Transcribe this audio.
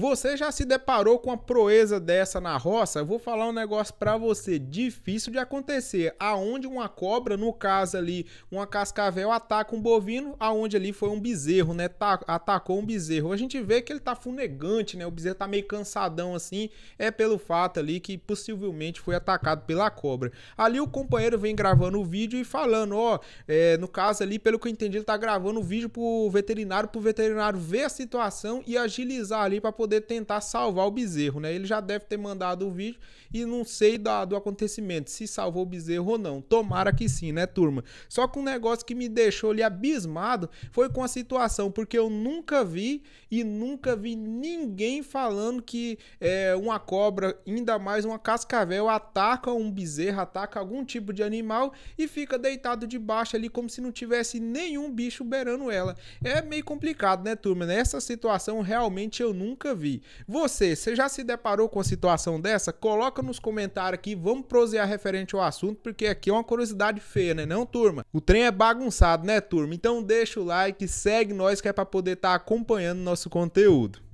Você já se deparou com uma proeza dessa na roça? Eu vou falar um negócio para você, difícil de acontecer. Aonde uma cobra, no caso ali, uma cascavel ataca um bovino, aonde ali foi um bezerro, né? atacou um bezerro. A gente vê que ele tá funegante, né? O bezerro tá meio cansadão assim, é pelo fato ali que possivelmente foi atacado pela cobra. Ali o companheiro vem gravando o vídeo e falando, ó, é, no caso ali, pelo que eu entendi, ele tá gravando o vídeo pro veterinário, pro veterinário ver a situação e agilizar ali para poder poder tentar salvar o bezerro, né? Ele já deve ter mandado o vídeo e não sei da, do acontecimento, se salvou o bezerro ou não. Tomara que sim, né, turma? Só que um negócio que me deixou ali abismado foi com a situação, porque eu nunca vi e nunca vi ninguém falando que é, uma cobra, ainda mais uma cascavel, ataca um bezerro, ataca algum tipo de animal e fica deitado debaixo ali como se não tivesse nenhum bicho beirando ela. É meio complicado, né, turma? Nessa situação realmente eu nunca vi vi. Você, você já se deparou com uma situação dessa? Coloca nos comentários aqui, vamos prosear referente ao assunto, porque aqui é uma curiosidade feia, né não, turma? O trem é bagunçado, né, turma? Então deixa o like, segue nós que é para poder estar tá acompanhando nosso conteúdo.